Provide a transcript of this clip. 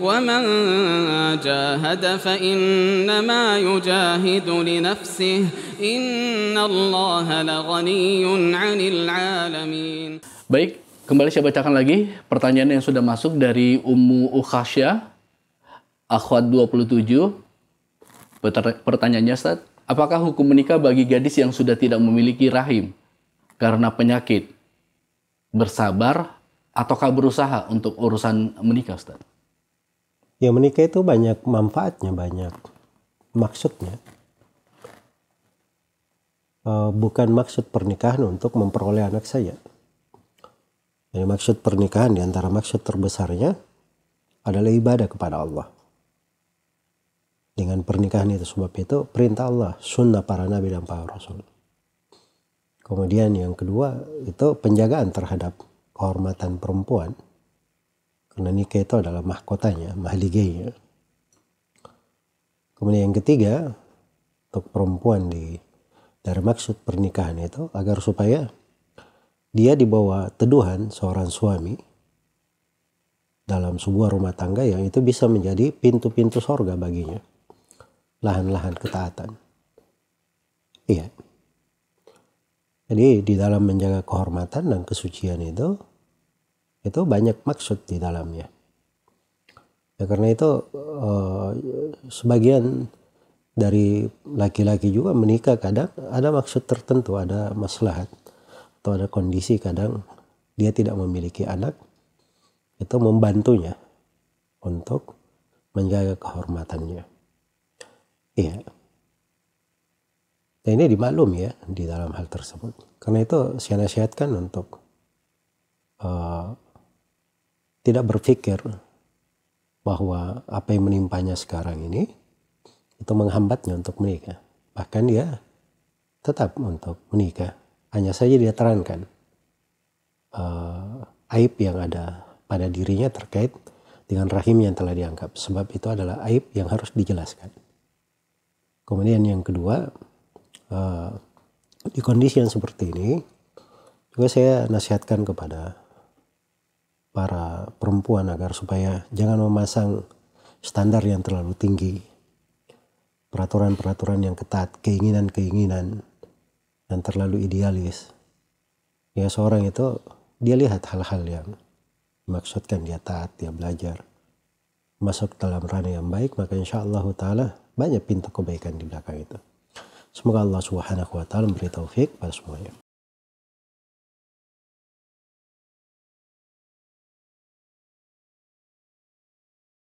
ومن جاهد فإنما يجاهد لنفسه إن الله لغني عن العالمين Baik, kembali saya bacakan lagi pertanyaan yang sudah masuk dari Ummu Ukhasya, akhwat 27. Pertanyaannya, Ustaz, apakah hukum menikah bagi gadis yang sudah tidak memiliki rahim karena penyakit? Bersabar ataukah berusaha untuk urusan menikah, Ustaz? ya menikah itu banyak manfaatnya banyak maksudnya eh, bukan maksud pernikahan untuk memperoleh anak saya jadi maksud pernikahan diantara maksud terbesarnya adalah ibadah kepada Allah dengan pernikahan itu sebab itu perintah Allah sunnah para nabi dan para rasul kemudian yang kedua itu penjagaan terhadap kehormatan perempuan karena nikah itu adalah mahkotanya, mahligainya. Kemudian yang ketiga, untuk perempuan di dari maksud pernikahan itu agar supaya dia dibawa teduhan seorang suami dalam sebuah rumah tangga yang itu bisa menjadi pintu-pintu sorga baginya. Lahan-lahan ketaatan. Iya. Jadi di dalam menjaga kehormatan dan kesucian itu itu banyak maksud di dalamnya. Ya, karena itu eh, sebagian dari laki-laki juga menikah kadang ada maksud tertentu, ada maslahat atau ada kondisi kadang dia tidak memiliki anak itu membantunya untuk menjaga kehormatannya. Iya. Dan ini dimaklum ya di dalam hal tersebut. Karena itu saya nasihatkan untuk uh, tidak berpikir bahwa apa yang menimpanya sekarang ini itu menghambatnya untuk menikah. Bahkan dia tetap untuk menikah. Hanya saja dia terangkan uh, aib yang ada pada dirinya terkait dengan rahim yang telah dianggap. Sebab itu adalah aib yang harus dijelaskan. Kemudian yang kedua, uh, di kondisi yang seperti ini, juga saya nasihatkan kepada para perempuan agar supaya jangan memasang standar yang terlalu tinggi, peraturan-peraturan yang ketat, keinginan-keinginan yang terlalu idealis. Ya seorang itu dia lihat hal-hal yang maksudkan dia taat, dia belajar masuk dalam ranah yang baik maka insya Allah taala banyak pintu kebaikan di belakang itu. Semoga Allah Subhanahu wa taala memberi taufik pada semuanya.